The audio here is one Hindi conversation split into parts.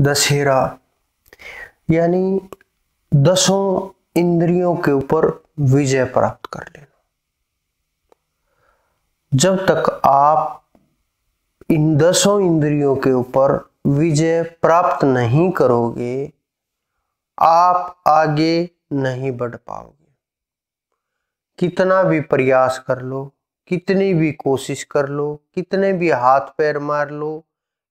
दशहरा यानी दसों इंद्रियों के ऊपर विजय प्राप्त कर लेना जब तक आप इन दसों इंद्रियों के ऊपर विजय प्राप्त नहीं करोगे आप आगे नहीं बढ़ पाओगे कितना भी प्रयास कर लो कितनी भी कोशिश कर लो कितने भी हाथ पैर मार लो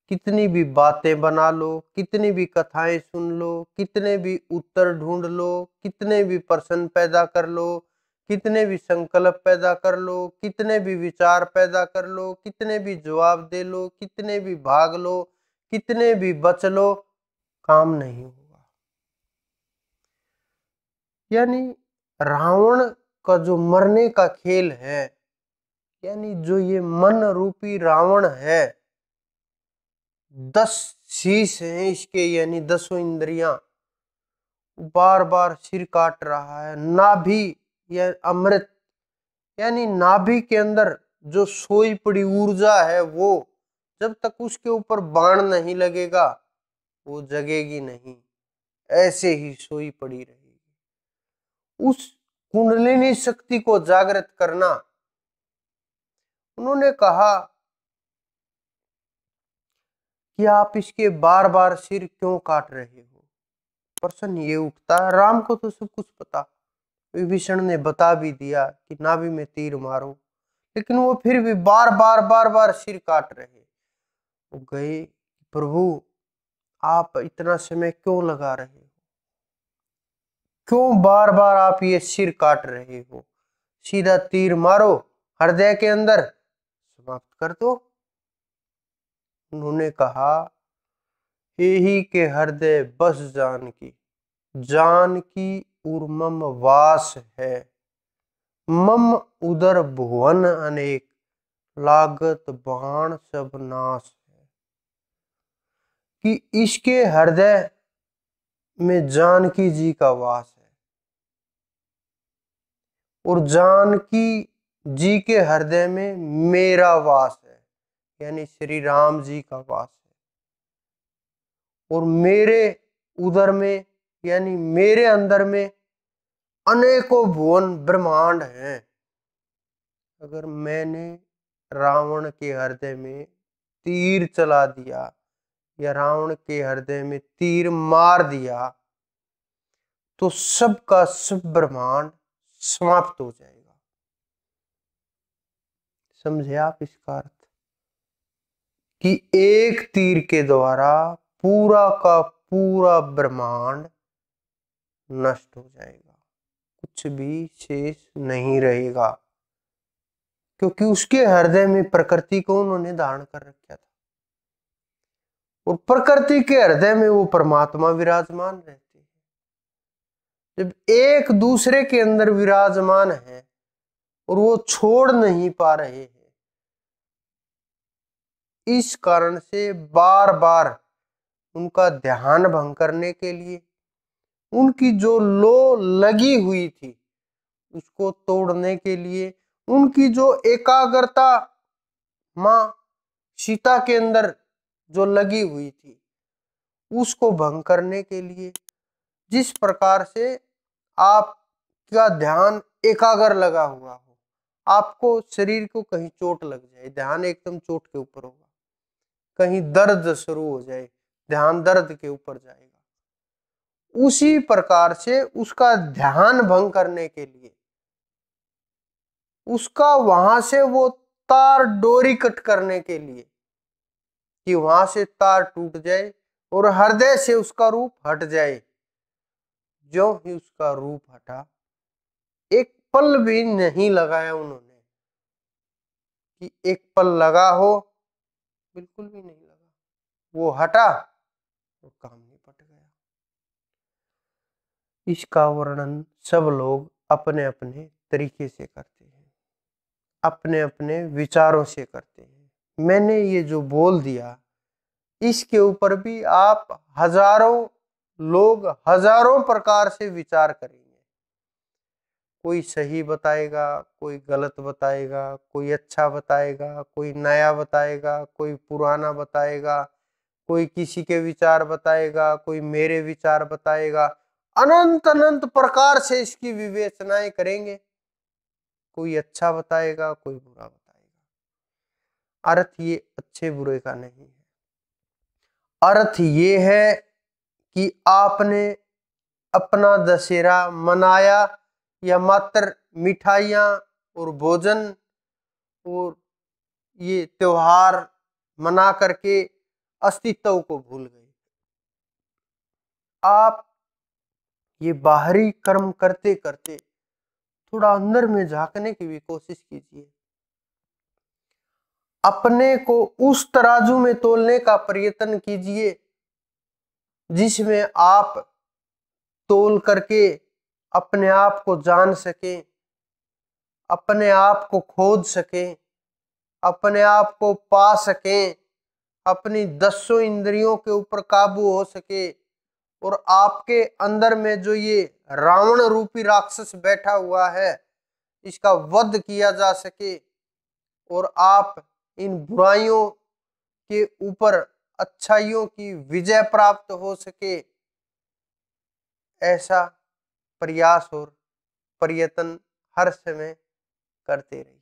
कितनी भी बातें बना लो कितनी भी कथाएं सुन लो कितने भी उत्तर ढूंढ लो कितने भी प्रश्न पैदा कर लो कितने भी संकल्प पैदा कर लो कितने भी विचार पैदा कर लो कितने भी जवाब दे लो कितने भी भाग लो कितने भी बच लो काम नहीं होगा यानी रावण का जो मरने का खेल है यानी जो ये मन रूपी रावण है दस शीश हैं इसके यानी दसों इंद्रियां बार बार सिर काट रहा है नाभि या अमृत यानी नाभि के अंदर जो सोई पड़ी ऊर्जा है वो जब तक उसके ऊपर बाण नहीं लगेगा वो जगेगी नहीं ऐसे ही सोई पड़ी रहेगी उस कुंडलिनी शक्ति को जागृत करना उन्होंने कहा कि आप इसके बार बार सिर क्यों काट रहे हो प्रश्न ये उठता है राम को तो सब कुछ पता विभीषण ने बता भी दिया कि नाभि में तीर मारो लेकिन वो फिर भी बार बार बार बार सिर काट रहे वो गए प्रभु आप इतना समय क्यों लगा रहे हो क्यों बार बार आप ये सिर काट रहे हो सीधा तीर मारो हृदय के अंदर समाप्त कर दो उन्होंने कहा यही के हृदय बस जान की जान की उर्मम वास है मम उदर भुवन अनेक लागत बाण सब नाश है कि इसके हृदय में जानकी जी का वास है और जानकी जी के हृदय में मेरा वास है यानी श्री राम जी का वास है और मेरे उधर में यानी मेरे अंदर में अनेकों भुवन ब्रह्मांड हैं अगर मैंने रावण के हृदय में तीर चला दिया या रावण के हृदय में तीर मार दिया तो सब का सब ब्रह्मांड समाप्त हो जाएगा समझे आप इसका अर्थ कि एक तीर के द्वारा पूरा का पूरा ब्रह्मांड नष्ट हो जाएगा कुछ भी शेष नहीं रहेगा क्योंकि उसके हृदय में प्रकृति को उन्होंने धारण कर रखा था और प्रकृति के हृदय में वो परमात्मा विराजमान रहते हैं जब एक दूसरे के अंदर विराजमान है और वो छोड़ नहीं पा रहे हैं इस कारण से बार बार उनका ध्यान भंग करने के लिए उनकी जो लो लगी हुई थी उसको तोड़ने के लिए उनकी जो एकाग्रता माँ सीता के अंदर जो लगी हुई थी उसको भंग करने के लिए जिस प्रकार से आपका ध्यान एकाग्र लगा हुआ हो आपको शरीर को कहीं चोट लग जाए ध्यान एकदम चोट के ऊपर होगा कहीं दर्द शुरू हो जाए ध्यान दर्द के ऊपर जाएगा उसी प्रकार से उसका ध्यान भंग करने के लिए उसका वहां से वो तार डोरी कट करने के लिए कि वहां से तार टूट जाए और हृदय से उसका रूप हट जाए जो ही उसका रूप हटा एक पल भी नहीं लगाया उन्होंने कि एक पल लगा हो बिल्कुल भी नहीं लगा वो हटा और काम निपट गया इसका वर्णन सब लोग अपने अपने तरीके से करते हैं अपने अपने विचारों से करते हैं मैंने ये जो बोल दिया इसके ऊपर भी आप हजारों लोग हजारों प्रकार से विचार करेंगे कोई सही बताएगा कोई गलत बताएगा कोई अच्छा बताएगा कोई नया बताएगा कोई पुराना बताएगा कोई किसी के विचार बताएगा कोई मेरे विचार बताएगा अनंत अनंत प्रकार से इसकी विवेचनाएं करेंगे कोई अच्छा बताएगा कोई बुरा बताएगा अर्थ ये अच्छे बुरे का नहीं है अर्थ ये है कि आपने अपना दशहरा मनाया या मात्र मिठाइयाँ और भोजन और ये त्योहार मना करके अस्तित्व को भूल गए आप ये बाहरी कर्म करते करते थोड़ा अंदर में झांकने की भी कोशिश कीजिए अपने को उस तराजू में तोलने का प्रयत्न कीजिए जिसमें आप तोल करके अपने आप को जान सके अपने आप को खोज सके अपने आप को पा सके अपनी दसों इंद्रियों के ऊपर काबू हो सके और आपके अंदर में जो ये रावण रूपी राक्षस बैठा हुआ है इसका वध किया जा सके और आप इन बुराइयों के ऊपर अच्छाइयों की विजय प्राप्त हो सके ऐसा प्रयास और पर्यटन हर समय करते रहिए